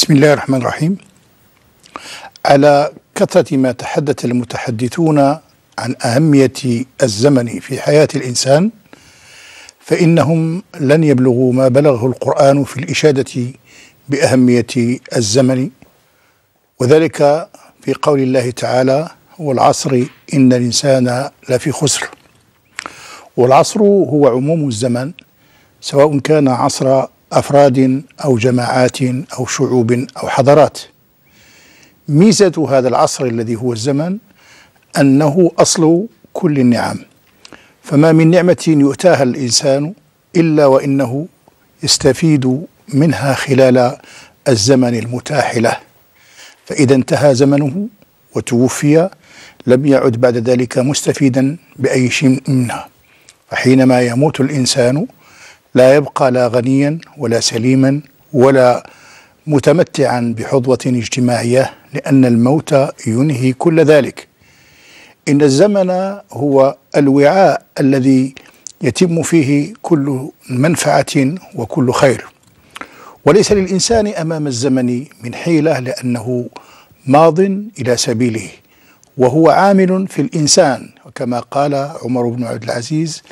بسم الله الرحمن الرحيم على كثرة ما تحدث المتحدثون عن أهمية الزمن في حياة الإنسان فإنهم لن يبلغوا ما بلغه القرآن في الإشادة بأهمية الزمن وذلك في قول الله تعالى والعصر إن الإنسان لفي خسر والعصر هو عموم الزمن سواء كان عصر افراد او جماعات او شعوب او حضارات ميزه هذا العصر الذي هو الزمن انه اصل كل النعم فما من نعمه يؤتاها الانسان الا وانه يستفيد منها خلال الزمن المتاح له فاذا انتهى زمنه وتوفي لم يعد بعد ذلك مستفيدا باي شيء منها فحينما يموت الانسان لا يبقى لا غنيا ولا سليما ولا متمتعا بحظوة اجتماعية لأن الموت ينهي كل ذلك إن الزمن هو الوعاء الذي يتم فيه كل منفعة وكل خير وليس للإنسان أمام الزمن من حيلة لأنه ماض إلى سبيله وهو عامل في الإنسان وكما قال عمر بن عبد العزيز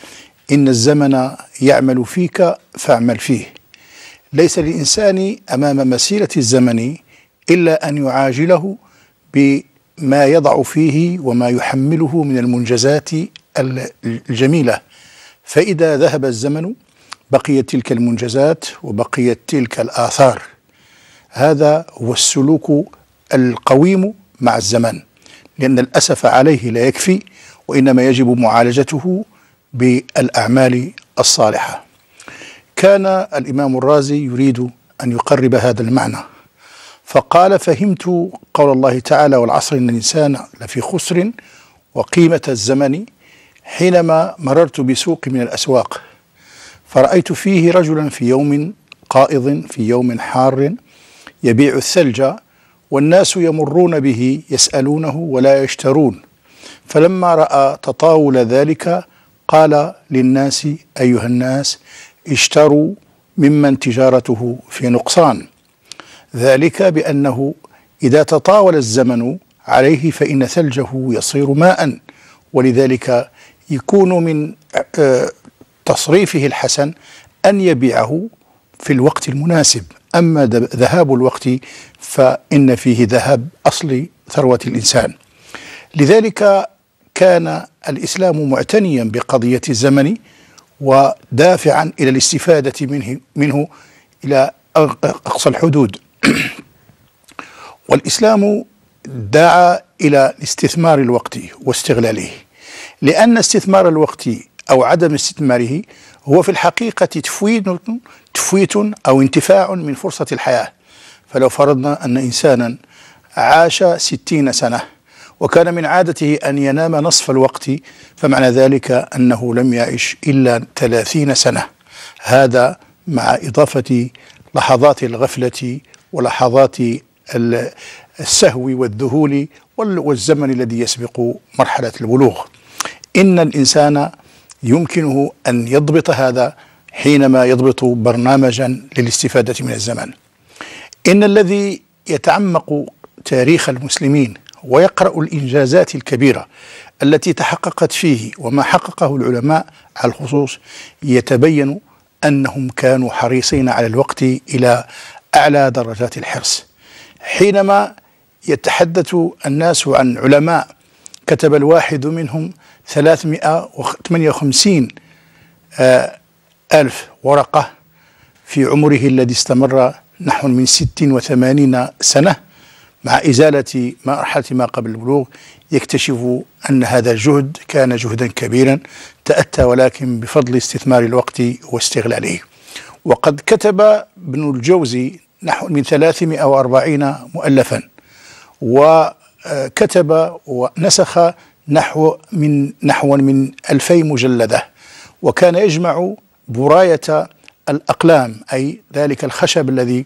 إن الزمن يعمل فيك فاعمل فيه ليس للإنسان أمام مسيرة الزمن إلا أن يعاجله بما يضع فيه وما يحمله من المنجزات الجميلة فإذا ذهب الزمن بقيت تلك المنجزات وبقيت تلك الآثار هذا هو السلوك القويم مع الزمن لأن الأسف عليه لا يكفي وإنما يجب معالجته بالأعمال الصالحة كان الإمام الرازي يريد أن يقرب هذا المعنى فقال فهمت قول الله تعالى والعصر إن الإنسان لفي خسر وقيمة الزمن حينما مررت بسوق من الأسواق فرأيت فيه رجلا في يوم قائض في يوم حار يبيع الثلج والناس يمرون به يسألونه ولا يشترون فلما رأى تطاول ذلك قال للناس أيها الناس اشتروا ممن تجارته في نقصان ذلك بأنه إذا تطاول الزمن عليه فإن ثلجه يصير ماء ولذلك يكون من آه، تصريفه الحسن أن يبيعه في الوقت المناسب أما ذهاب الوقت فإن فيه ذهاب أصل ثروة الإنسان لذلك كان الإسلام معتنيا بقضية الزمن ودافعا إلى الاستفادة منه, منه إلى أقصى الحدود والإسلام دعا إلى استثمار الوقت واستغلاله لأن استثمار الوقت أو عدم استثماره هو في الحقيقة تفويت تفويت أو انتفاع من فرصة الحياة فلو فرضنا أن إنسانا عاش ستين سنة وكان من عادته أن ينام نصف الوقت فمعنى ذلك أنه لم يعش إلا ثلاثين سنة هذا مع إضافة لحظات الغفلة ولحظات السهو والذهول والزمن الذي يسبق مرحلة البلوغ إن الإنسان يمكنه أن يضبط هذا حينما يضبط برنامجا للاستفادة من الزمن إن الذي يتعمق تاريخ المسلمين ويقرأ الإنجازات الكبيرة التي تحققت فيه وما حققه العلماء على الخصوص يتبين أنهم كانوا حريصين على الوقت إلى أعلى درجات الحرص حينما يتحدث الناس عن علماء كتب الواحد منهم 358 آه، ألف ورقة في عمره الذي استمر نحو من 86 سنة مع إزالة مرحلة ما قبل البلوغ يكتشف أن هذا الجهد كان جهدا كبيرا تأتى ولكن بفضل استثمار الوقت واستغلاله وقد كتب ابن الجوزي نحو من 340 مؤلفا وكتب ونسخ نحو من نحو من 2000 مجلده وكان يجمع برايه الاقلام اي ذلك الخشب الذي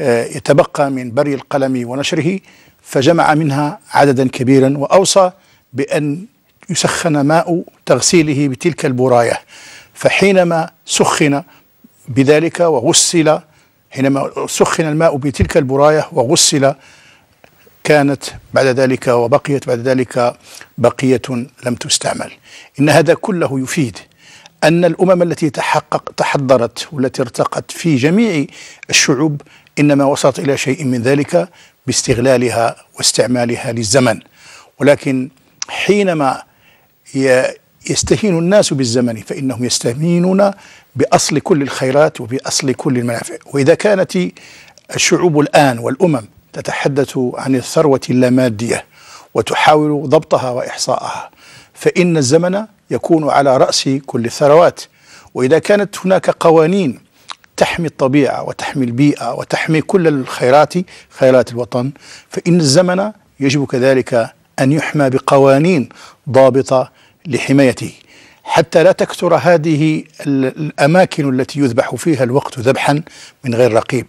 آه، يتبقى من بري القلم ونشره فجمع منها عددا كبيرا وأوصى بأن يسخن ماء تغسيله بتلك البراية فحينما سخن بذلك وغسل حينما سخن الماء بتلك البراية وغسل كانت بعد ذلك وبقيت بعد ذلك بقية لم تستعمل إن هذا كله يفيد أن الأمم التي تحقق تحضرت والتي ارتقت في جميع الشعوب إنما وصلت إلى شيء من ذلك باستغلالها واستعمالها للزمن ولكن حينما يستهين الناس بالزمن فإنهم يستهينون بأصل كل الخيرات وبأصل كل المنافع وإذا كانت الشعوب الآن والأمم تتحدث عن الثروة اللامادية وتحاول ضبطها وإحصاءها فإن الزمن يكون على رأس كل الثروات وإذا كانت هناك قوانين تحمي الطبيعة وتحمي البيئة وتحمي كل الخيرات خيرات الوطن فإن الزمن يجب كذلك أن يحمى بقوانين ضابطة لحمايته حتى لا تكثر هذه الأماكن التي يذبح فيها الوقت ذبحا من غير رقيب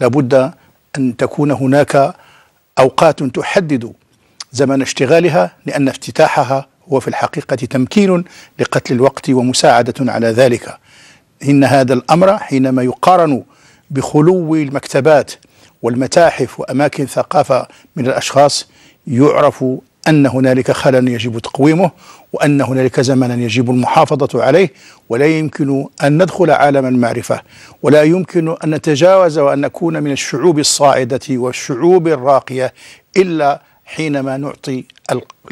لابد أن تكون هناك أوقات تحدد زمن اشتغالها لأن افتتاحها هو في الحقيقة تمكين لقتل الوقت ومساعدة على ذلك إن هذا الأمر حينما يقارن بخلو المكتبات والمتاحف وأماكن ثقافة من الأشخاص يعرف أن هنالك خلل يجب تقويمه وأن هنالك زمنا يجب المحافظة عليه ولا يمكن أن ندخل عالم المعرفة ولا يمكن أن نتجاوز وأن نكون من الشعوب الصاعدة والشعوب الراقية إلا حينما نعطي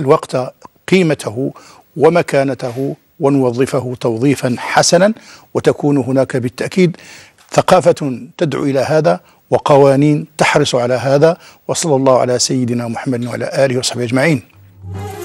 الوقت قيمته ومكانته ونوظفه توظيفا حسنا وتكون هناك بالتاكيد ثقافه تدعو الى هذا وقوانين تحرص على هذا وصلى الله على سيدنا محمد وعلى اله وصحبه اجمعين.